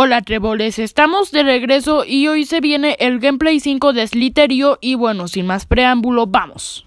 Hola Treboles, estamos de regreso y hoy se viene el gameplay 5 de Sliterio y bueno, sin más preámbulo, vamos.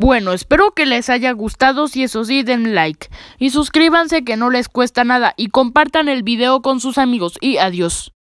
Bueno, espero que les haya gustado, si eso sí den like y suscríbanse que no les cuesta nada y compartan el video con sus amigos y adiós.